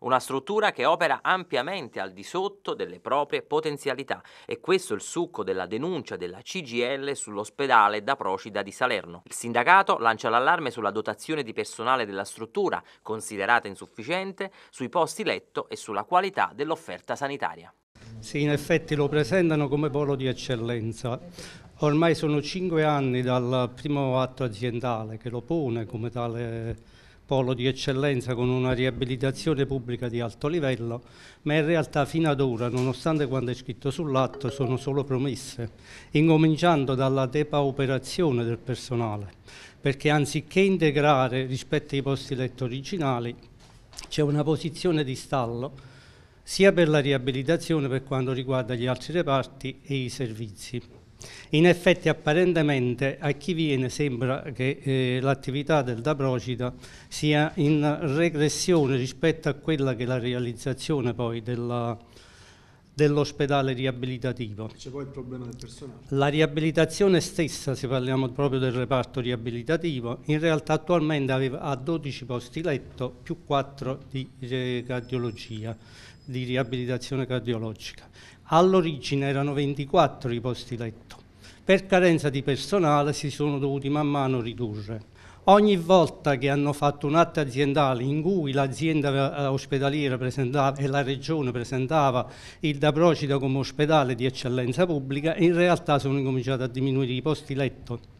una struttura che opera ampiamente al di sotto delle proprie potenzialità e questo è il succo della denuncia della CGL sull'ospedale da Procida di Salerno. Il sindacato lancia l'allarme sulla dotazione di personale della struttura, considerata insufficiente, sui posti letto e sulla qualità dell'offerta sanitaria. Sì, in effetti lo presentano come polo di eccellenza. Ormai sono cinque anni dal primo atto aziendale che lo pone come tale polo di eccellenza con una riabilitazione pubblica di alto livello, ma in realtà fino ad ora, nonostante quanto è scritto sull'atto, sono solo promesse, incominciando dalla depauperazione del personale, perché anziché integrare rispetto ai posti letto originali, c'è una posizione di stallo sia per la riabilitazione per quanto riguarda gli altri reparti e i servizi. In effetti apparentemente a chi viene sembra che eh, l'attività del Daprocita sia in regressione rispetto a quella che è la realizzazione poi della, eh, dell'ospedale riabilitativo. C'è poi il problema del personale. La riabilitazione stessa, se parliamo proprio del reparto riabilitativo, in realtà attualmente aveva, ha 12 posti letto più 4 di eh, cardiologia, di riabilitazione cardiologica. All'origine erano 24 i posti letto. Per carenza di personale si sono dovuti man mano ridurre. Ogni volta che hanno fatto un atto aziendale in cui l'azienda eh, ospedaliera e la regione presentava il Da Procida come ospedale di eccellenza pubblica, in realtà sono cominciati a diminuire i posti letto